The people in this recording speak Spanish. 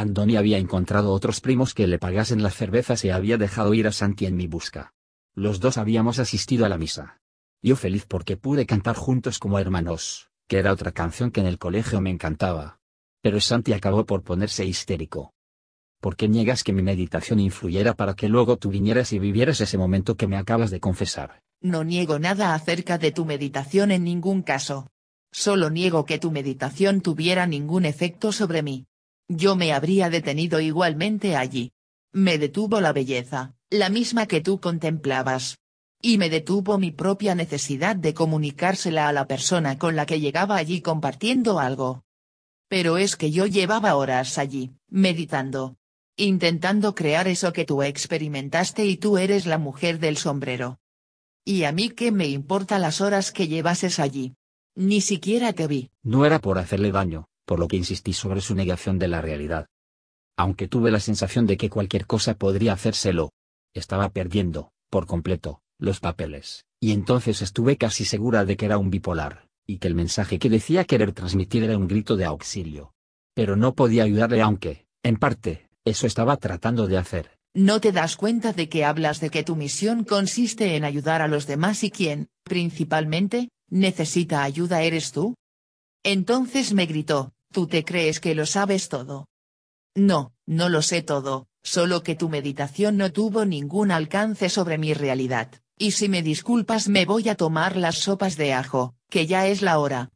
Andoni había encontrado otros primos que le pagasen las cervezas y había dejado ir a Santi en mi busca. Los dos habíamos asistido a la misa. Yo feliz porque pude cantar juntos como hermanos, que era otra canción que en el colegio me encantaba. Pero Santi acabó por ponerse histérico. ¿Por qué niegas que mi meditación influyera para que luego tú vinieras y vivieras ese momento que me acabas de confesar? No niego nada acerca de tu meditación en ningún caso. Solo niego que tu meditación tuviera ningún efecto sobre mí. Yo me habría detenido igualmente allí. Me detuvo la belleza, la misma que tú contemplabas. Y me detuvo mi propia necesidad de comunicársela a la persona con la que llegaba allí compartiendo algo. Pero es que yo llevaba horas allí, meditando. Intentando crear eso que tú experimentaste y tú eres la mujer del sombrero. ¿Y a mí qué me importa las horas que llevases allí? Ni siquiera te vi. No era por hacerle daño por lo que insistí sobre su negación de la realidad. Aunque tuve la sensación de que cualquier cosa podría hacérselo. Estaba perdiendo, por completo, los papeles, y entonces estuve casi segura de que era un bipolar, y que el mensaje que decía querer transmitir era un grito de auxilio. Pero no podía ayudarle aunque, en parte, eso estaba tratando de hacer. ¿No te das cuenta de que hablas de que tu misión consiste en ayudar a los demás y quien, principalmente, necesita ayuda eres tú? Entonces me gritó, Tú te crees que lo sabes todo. No, no lo sé todo, solo que tu meditación no tuvo ningún alcance sobre mi realidad, y si me disculpas me voy a tomar las sopas de ajo, que ya es la hora.